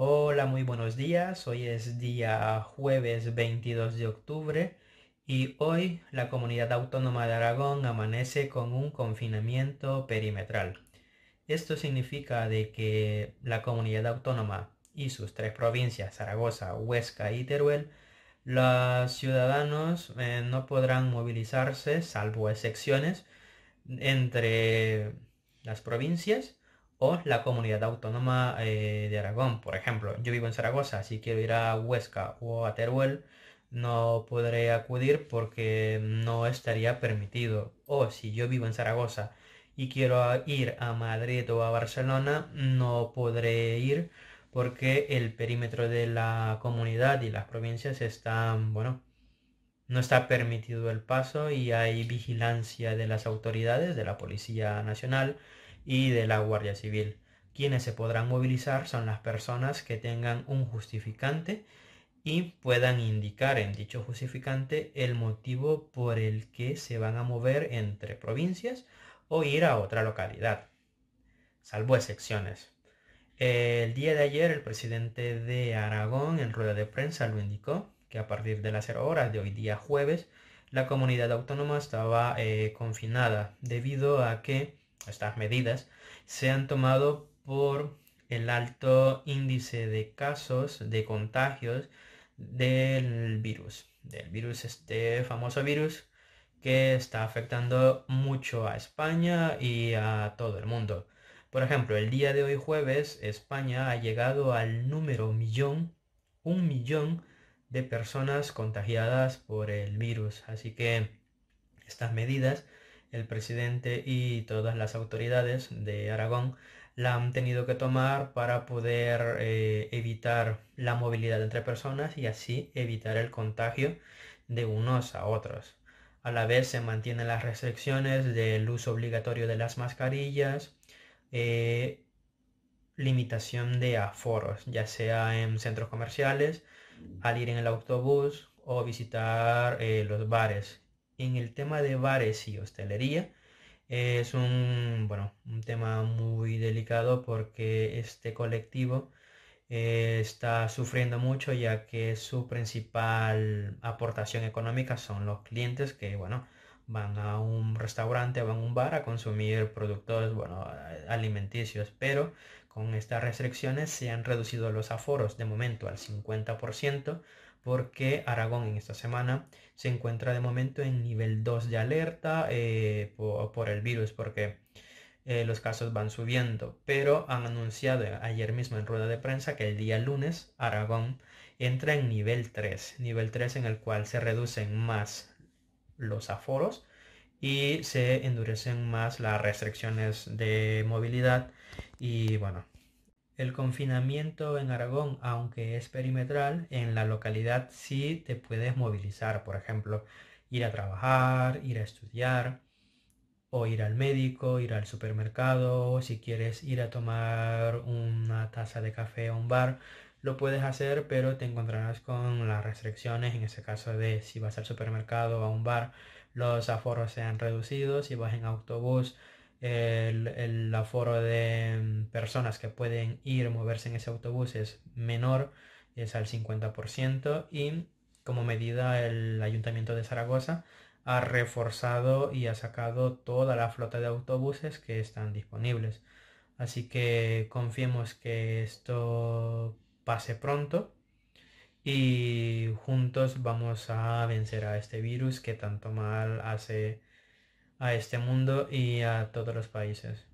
Hola, muy buenos días. Hoy es día jueves 22 de octubre y hoy la comunidad autónoma de Aragón amanece con un confinamiento perimetral. Esto significa de que la comunidad autónoma y sus tres provincias, Zaragoza, Huesca y Teruel, los ciudadanos eh, no podrán movilizarse, salvo excepciones, entre las provincias o la comunidad autónoma eh, de Aragón. Por ejemplo, yo vivo en Zaragoza, si quiero ir a Huesca o a Teruel, no podré acudir porque no estaría permitido. O si yo vivo en Zaragoza y quiero ir a Madrid o a Barcelona, no podré ir porque el perímetro de la comunidad y las provincias están, bueno, no está permitido el paso y hay vigilancia de las autoridades, de la Policía Nacional, y de la Guardia Civil. Quienes se podrán movilizar son las personas que tengan un justificante y puedan indicar en dicho justificante el motivo por el que se van a mover entre provincias o ir a otra localidad, salvo excepciones. El día de ayer el presidente de Aragón en rueda de prensa lo indicó que a partir de las 0 horas de hoy día jueves la comunidad autónoma estaba eh, confinada debido a que estas medidas se han tomado por el alto índice de casos de contagios del virus, del virus, este famoso virus que está afectando mucho a España y a todo el mundo. Por ejemplo, el día de hoy jueves, España ha llegado al número millón, un millón de personas contagiadas por el virus. Así que estas medidas el presidente y todas las autoridades de Aragón la han tenido que tomar para poder eh, evitar la movilidad entre personas y así evitar el contagio de unos a otros. A la vez se mantienen las restricciones del uso obligatorio de las mascarillas, eh, limitación de aforos, ya sea en centros comerciales, al ir en el autobús o visitar eh, los bares en el tema de bares y hostelería, es un, bueno, un tema muy delicado porque este colectivo eh, está sufriendo mucho ya que su principal aportación económica son los clientes que, bueno, van a un restaurante, van a un bar a consumir productos, bueno, alimenticios, pero con estas restricciones se han reducido los aforos de momento al 50% porque Aragón en esta semana se encuentra de momento en nivel 2 de alerta eh, por, el virus, porque eh, los casos van subiendo, pero han anunciado ayer mismo en rueda de prensa que el día lunes Aragón entra en nivel 3, nivel 3 en el cual se reducen más los aforos y se endurecen más las restricciones de movilidad y bueno, el confinamiento en Aragón, aunque es perimetral, en la localidad sí te puedes movilizar, por ejemplo, ir a trabajar, ir a estudiar, o ir al médico, ir al supermercado, si quieres ir a tomar una taza de café a un bar, lo puedes hacer, pero te encontrarás con las restricciones, en ese caso de si vas al supermercado o a un bar, los aforos se han reducido, si vas en autobús, el, aforo de mm, personas que pueden ir, moverse en ese autobús es menor, es al 50%, y como medida el Ayuntamiento de Zaragoza ha reforzado y ha sacado toda la flota de autobuses que están disponibles. Así que confiemos que esto pase pronto y juntos vamos a vencer a este virus que tanto mal hace a este mundo y a todos los países.